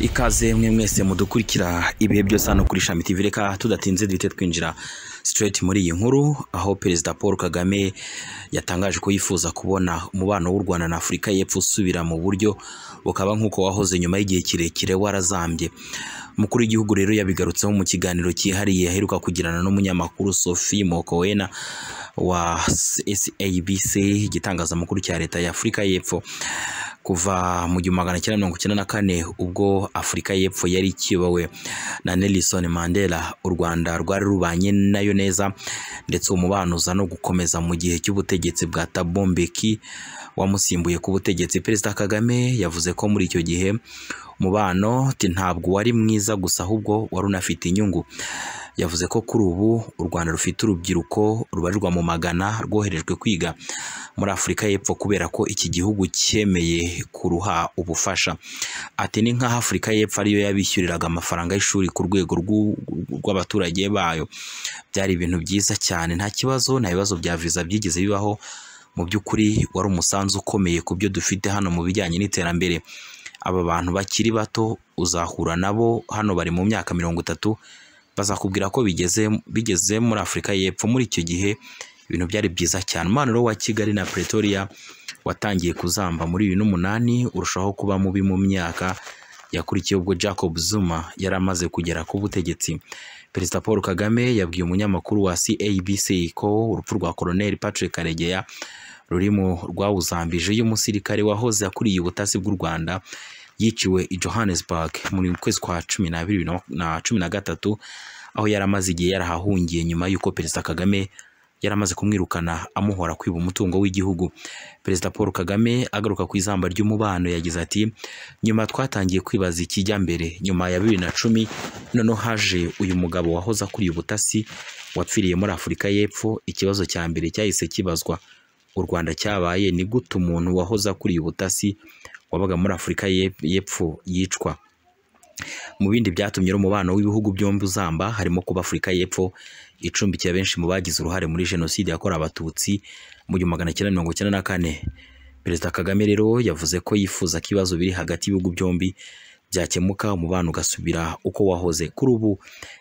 ikaze mwe mwese mudukurikira ibihe byose hano kuri shami tv reka tudatinze duhite twinjira straight muri iyi nkuru aho perezida paul kagame yatangaje ko yifuza kubona umubano w'u rwanda na afurika y'epfo usubira mu buryo bukaba nk'uko wahoze nyuma y'igihe kirekire warazambye umukuru w'igihugu rero yabigarutseho mu kiganiro cyihariye aheruka kugirana n'umunyamakuru sophie mokowena wa sabc igitangazamakuru cya leta ya afurika y'epfo kuva mu gihumbi magana cyenda mirongo icyenda na kane ubwo Afurika y'Epfo yari ikiyobowe na Nelson Mandela u Rwanda rwari rubanye nayo neza ndetse umubanuza no gukomeza mu gihe cy'ubutegetsi bwa Thabo wamusimbuye ku butegetsi Perezida Kagame yavuze ko muri icyo gihe umubano ntabwo wari mwiza gusa ahubwo wari unafite inyungu yavuze ko kuri ubu u Rwanda rufite urubyiruko rubarirwa mu magana rwoherejwe kwiga muri Afurika y'Epfo kubera ko iki gihugu cyemeye kuruha ubufasha ati ni nk'aho Afurika y'Epfo ariyo yabishyuriraga amafaranga y'ishuri ku rwego rw'abaturage bayo byari ibintu byiza cyane nta kibazo na bibazo bya viza byigeze bibaho mu by'ukuri wari umusanzu ukomeye ku byo dufite hano mu bijyanye n'iterambere aba bantu bakiri bato uzahura nabo hano bari mu myaka mirongo itatu bazakubwira ko bigeze bigeze muri Afurika y'Epfo muri icyo gihe ibintu byari byiza cyane umunaniro wa Kigali na Pretoria watangiye kuzamba muri bibiri n'umunani urushaho kuba mubi mu myaka yakurikiye ubwo Jacob Zuma yari amaze kugera ku butegetsi Perezida Paul Kagame yabwiye umunyamakuru wa CABC ko urupfu rwa Colonel Patrick Karegeya rurimo rwawuzambije uyu musirikare wahoze akuriye ubutasi bw'u Rwanda yiciwe i Johannesburg muri kwezi kwa cumi n'abiri na cumi na gatatu aho yari amaze igihe yarahahungiye nyuma y'uko Perezida Kagame yari amaze kumwirukana amuhora kwiba umutungo w'igihugu Perezida Paul Kagame agaruka ku izamba ry'umubano yagize ati nyuma twatangiye kwibaza ikijya mbere nyuma ya bibiri na cumi noneho haje uyu mugabo wahoze akuriye ubutasi wapfiriye muri Afurika y'Epfo ikibazo cya mbere cyahise kibazwa u Rwanda cyabaye ni gute umuntu wahoze akuriye ubutasi wabaga muri Afurika y'Epfo yicwa mu bindi byatumye umubano w'ibihugu byombi uzamba harimo kuba Afurika y'Epfo icumbikiye benshi mu bagize uruhare muri Jenoside yakorewe Abatutsi mu gihumbi magana cyenda mirongo cyenda na kane Perezida Kagame rero yavuze ko yifuza ko ibibazo biri hagati y'ibihugu byombi byakemuka umubano ugasubira uko wahoze kuri ubu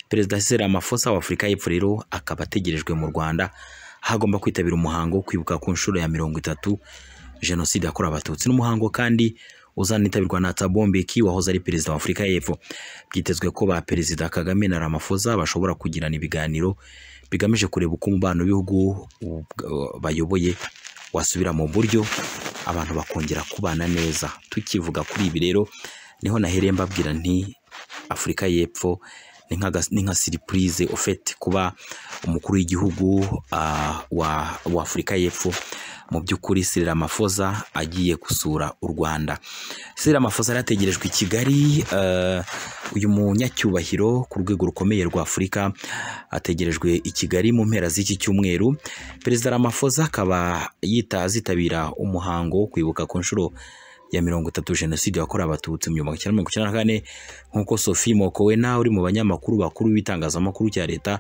Perezida Cyril Ramaphosa wa Afurika y'Epfo rero akaba ategerejwe mu Rwanda hagomba kwitabira umuhango wo kwibuka ku nshuro ya mirongo itatu jenoside yakorewe abatutsi n'umuhango kandi uzanitabirwa na Thabo Mbeki wahoze ari perezida wa Afurika y'Epfo byitezwe ko ba perezida Kagame na Ramaphosa bashobora kugirana ibiganiro bigamije kureba uko umubano w'ibihugu bayoboye wasubira mu buryo abantu bakongera kubana neza tukivuga kuri ibi rero niho nahereye mbabwira nti Afurika y'Epfo ni nka siripurize ufite kuba umukuru w'igihugu ah, wa afurika y'epfo mu by'ukuri Cyril Amafoza agiye gusura u Rwanda Cyril amafoza yari ategerejwe i Kigali ah, uyu munyacyubahiro ku rwego rukomeye rwa Afurika ategerejwe i Kigali mu mpera z'iki cyumweru Perezida Ramaphosa akaba yita azitabira umuhango wo kwibuka ku nshuro ya mirongo itatu jenoside yakorewe abatutsi mu gihumbi kimwe magana cyenda mirongo icyenda na kane nk'uko Sophie Mokowena uri mu banyamakuru bakuru b’itangazamakuru cya leta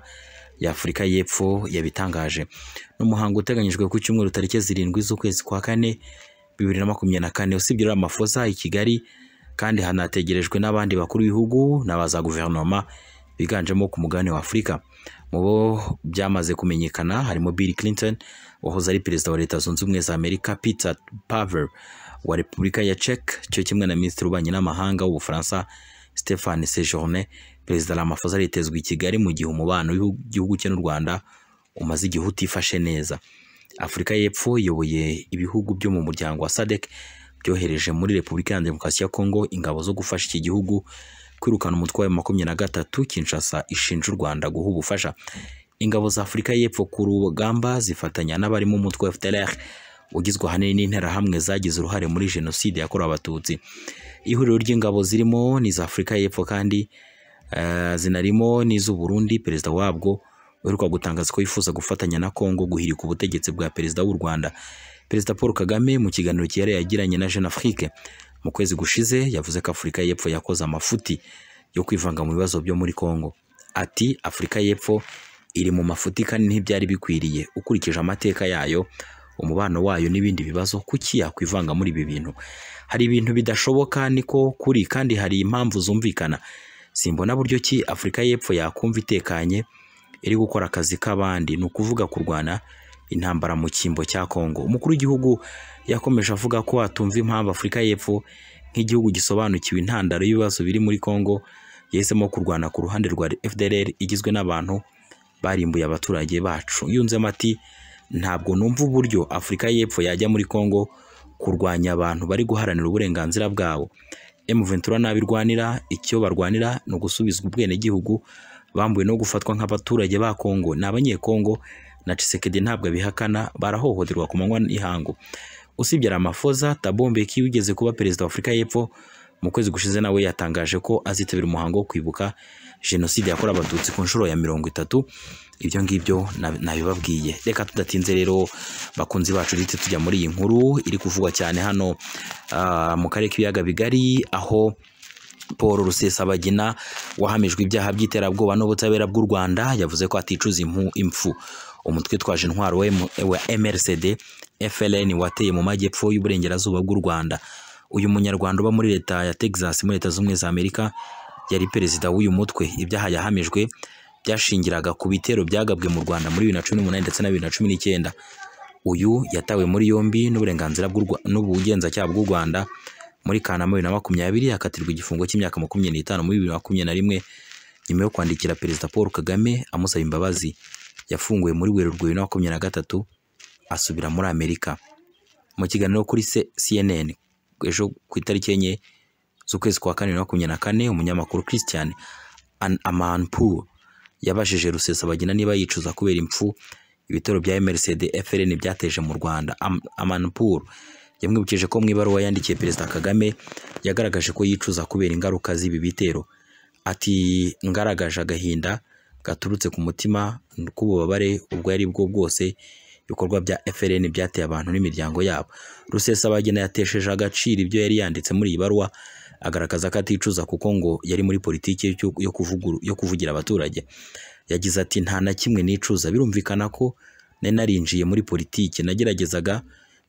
ya y'Afurika y'Epfo yabitangaje n'umuhango uteganyijwe ku cyumweru tariki zirindwi z'ukwezi kwa kane bibiri na makumyabiri na kane usibye uriya mafosa i Kigali kandi hanategerejwe n'abandi bakuru b'ibihugu n'aba za guverinoma biganjemo ku mugabane wa Afurika mu bo byamaze kumenyekana harimo Bill Clinton wahoze ari perezida wa leta zunze ubumwe za Amerika Peter Pavel wa Repubulika ya Czech cyo kimwe na Minisitiri w'Ububanyi n'Amahanga w'Ubufaransa Stéphane Séjourné Perezida Ramaphosa aritezwa i Kigali mu gihe umubano w'igihugu cye n'u Rwanda umaze igihe utifashe neza Afurika y'Epfo iyoboye ibihugu byo mu muryango wa SADC byohereje muri Repubulika ya Demokarasi ya Congo ingabo zo gufasha iki gihugu kwirukana umutwe wa makumyabiri na gatatu Kinshasa ishinja u Rwanda guha ubufasha ingabo za Afurika y'Epfo ku rugamba zifatanya n'abarimo umutwe wa FDLR ugizwe ahanini n'interahamwe zagize uruhare muri jenoside yakorewe abatutsi ihuriro ry'ingabo zirimo ni n'iza afurika y'epfo kandi eh, zinarimo n'iz'uburundi perezida wabwo uheruka gutangaza ko yifuza gufatanya na congo guhirika ubutegetsi bwa perezida w'u rwanda perezida paul kagame mu kiganiro cyihariye yagiranye na jeune afrique mu kwezi gushize yavuze ko afurika y'epfo yakoze amafuti yo kwivanga mu bibazo byo muri congo ati afurika y'epfo iri mu mafuti kandi ntibyari bikwiriye ukurikije amateka yayo umubano wayo n'ibindi bibazo kuki yakwivanga muri ibi bintu hari ibintu bidashoboka niko kuri kandi hari impamvu zumvikana simbona buryo ki afurika y'epfo yakumva itekanye iri gukora akazi k'abandi ni ukuvuga kurwana intambara mu cyimbo cya kongo umukuru w'igihugu yakomeje avuga ko atumva impamvu afurika y'epfo nk'igihugu gisobanukiwe intandaro y'ibibazo biri muri kongo yahisemo kurwana ku ruhande rwa fdr igizwe n'abantu barimbuye abaturage bacu yunzemo ati ntabwo numva uburyo Afurika y'Epfo yajya muri Congo kurwanya abantu bari guharanira uburenganzira bwabo M23 ntabirwanira icyo barwanira ni ugusubizwa ubwenegihugu bambuwe no gufatwa nk'abaturage ba Congo ni abanyekongo na Tshisekedi ntabwo abihakana barahohoterwa ku manywa n'ihangu usibye Ramaphosa Thabo Mbeki wigeze kuba perezida wa Afurika y'Epfo mu kwezi gushize nawe yatangaje ko azitabira umuhango wo kwibuka jenoside yakorewe abatutsi ku nshuro ya mirongo itatu ibyo ngibyo nabibabwiye reka tudatinze rero bakunzi bacu duhite tujya muri iyi nkuru iri kuvugwa cyane hano ah, mu karere k'ibiyaga bigari aho paul rusesabagina wahamijwe ibyaha by'iterabwoba n'ubutabera bw'u rwanda yavuze ko aticuza impfu umutwe twaje intwaro wa mrcd fln wateye mu majyepfo y'uburengerazuba bw'u rwanda uyu munyarwanda uba muri leta ya Texas muri leta z'ubumwe za Amerika yari perezida w'uyu mutwe ibyaha yahamijwe byashingiraga ku bitero byagabwe mu Rwanda muri bibiri na cumi n'umunani ndetse na bibiri na cumi n'icyenda uyu yatawe muri yombi n'uburenganzira n'ubugenzacyaha bw'u Rwanda muri Kanama bibiri na makumyabiri hakatirwa igifungo cy'imyaka makumyabiri n'itanu muri bibiri na makumyabiri na rimwe nyuma yo kwandikira perezida Paul Kagame amusaba imbabazi yafunguwe muri Werurwe bibiri na makumyabiri na gatatu asubira muri Amerika mu kiganiro kuri CNN ejo ku itariki enye z'ukwezi kwa kane makumyabiri na kane umunyamakuru christian amanpu yabajije bagina niba yicuza kubera impfu ibitero bya mrcd frn byateje mu rwanda amanpur yamwibukije ko mu ibaruwa yandikiye perezida kagame yagaragaje ko yicuza kubera ingaruka z'ibi bitero ati ngaragaje agahinda gaturutse ku mutima k'ububabare ubwo ari bwo bwose ibikorwa bya FLN byateye abantu n'imiryango yabo Rusesa Rusesabagina yatesheje agaciro ibyo yari yanditse muri iyi baruwa agaragaza ko aticuza kuko ngo yari muri politiki yo yo kuvugira abaturage yagize ati nta na kimwe nicuza birumvikana ko nari narinjiye muri politiki nageragezaga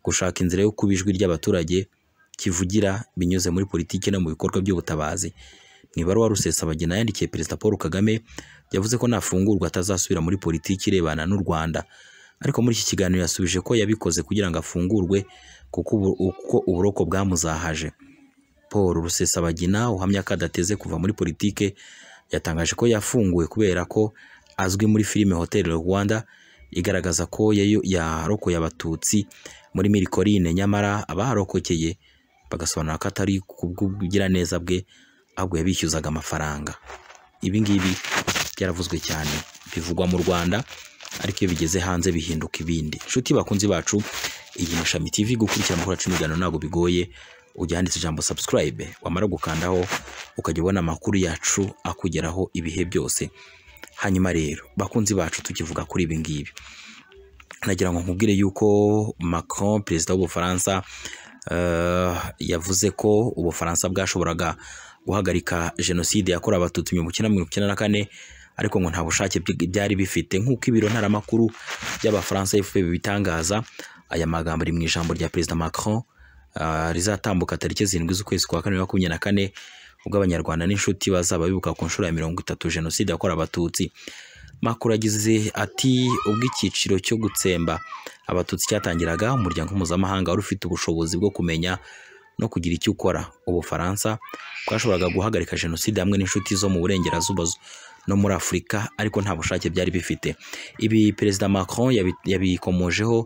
gushaka inzira yo kuba ijwi ry'abaturage kivugira binyuze muri politiki no mu bikorwa by'ubutabazi mu ibaruwa Rusesa Rusesabagina yandikiye Perezida Paul Kagame yavuze ko nafungurwa atazasubira muri politiki irebana n'u Rwanda ariko muri iki kiganiro yasubije ko yabikoze kugira ngo afungurwe kuko uburoko bwamuzahaje paul rusesabagina uhamya ko adateze kuva muri politiki yatangaje ko yafunguwe kubera ko azwi muri filime hotel rwanda igaragaza ko yarokoye abatutsi muri mirikorine nyamara abarokokeye bagasobanura ko atari ku bw'ubugiraneza bwe ahubwo yabishyuzaga amafaranga ibi ngibi byaravuzwe cyane bivugwa mu rwanda ariko iyo bigeze hanze bihinduka ibindi nshuti bakunzi bacu iyi ni Shami TV gukurikirana amakuru yacu ibiganiro ntabwo bigoye ujya handitse ijambo subscribe wamara gukandaho ukajya ubona amakuru yacu akugeraho ibihe byose hanyuma rero bakunzi bacu tukivuga kuri ibi ngibi nagira ngo nkubwire yuko Macron perezida w'ubufaransa eh, yavuze ko ubufaransa bwashoboraga guhagarika jenoside yakorewe abatutsi mu bihumbi mirongo icyenda na kane ariko ngo nta bushake byari bifite nk'uko ibiro ntaramakuru by'abafaransa FP bibitangaza aya magambo ari mu ijambo rya perezida Macron ah, rizatambuka tariki zirindwi z'ukwezi kwa kane makumyabiri na kane ubwo abanyarwanda n'inshuti bazaba bibuka ku nshuro ya mirongo itatu jenoside yakorewe abatutsi makuru yagize ati ubwo icyiciro cyo gutsemba abatutsi cyatangiraga umuryango mpuzamahanga wari ufite ubushobozi bwo kumenya no kugira icyo ukora ubufaransa bwashoboraga guhagarika jenoside hamwe n'inshuti zo mu burengerazuba no muri afurika ariko nta bushake byari bifite ibi perezida macron yabikomojeho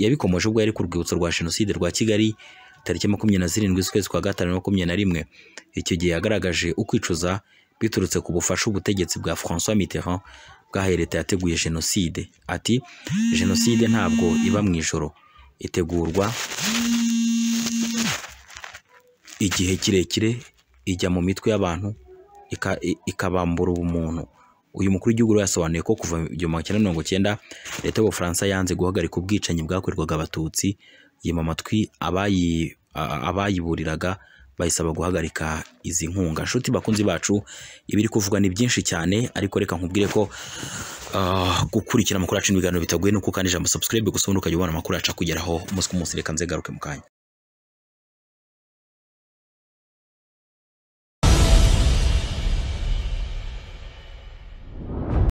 yabikomoje ubwo yari ku rwibutso rwa jenoside rwa kigali tariki makumyabiri na zirindwi z'ukwezi kwa gatanu makumyabiri na rimwe icyo gihe yagaragaje ukwicuza biturutse ku bufasha ubutegetsi bwa francois mitterrand bwahaye leta yateguye jenoside ati jenoside ntabwo iba mu ijoro itegurwa igihe kirekire ijya mu mitwe y'abantu ikabambura ubumuntu uyu mukuru w'igihugu yasobanuye ko kuva igihumbi magana cyenda mirongo icyenda leta y'ubufaransa yanze guhagarika ubwicanyi bwakorerwaga abatutsi yima amatwi abayiburiraga bayisaba guhagarika izi nkunga nshuti bakunzi bacu ibiri kuvuga ni byinshi cyane ariko reka nkubwire ko gukurikira amakuru yacu n'ibiganiro bitagoye nuko ukanda ijambo subscribe gusa ubundi ukajya ubona amakuru yacu akugeraho umunsi ku munsi reka nze mu kanya